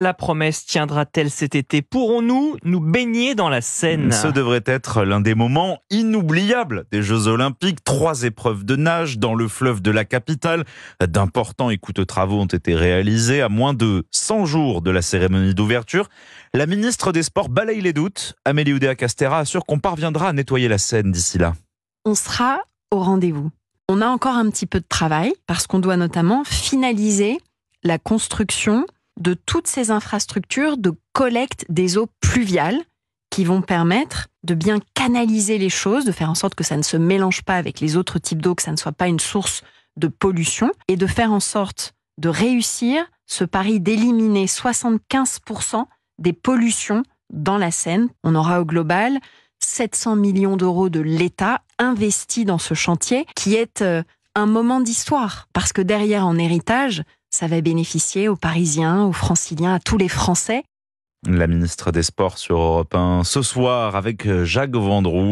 La promesse tiendra-t-elle cet été Pourrons-nous nous baigner dans la Seine Ce devrait être l'un des moments inoubliables des Jeux Olympiques. Trois épreuves de nage dans le fleuve de la capitale. D'importants écoutes travaux ont été réalisés à moins de 100 jours de la cérémonie d'ouverture. La ministre des Sports balaye les doutes. Amélie Oudéa-Castera assure qu'on parviendra à nettoyer la Seine d'ici là. On sera au rendez-vous. On a encore un petit peu de travail parce qu'on doit notamment finaliser la construction de toutes ces infrastructures de collecte des eaux pluviales qui vont permettre de bien canaliser les choses, de faire en sorte que ça ne se mélange pas avec les autres types d'eau, que ça ne soit pas une source de pollution, et de faire en sorte de réussir ce pari d'éliminer 75% des pollutions dans la Seine. On aura au global 700 millions d'euros de l'État investis dans ce chantier qui est euh, un moment d'histoire, parce que derrière en héritage, ça va bénéficier aux Parisiens, aux Franciliens, à tous les Français. La ministre des Sports sur Europe 1 ce soir avec euh, Jacques Vendroux.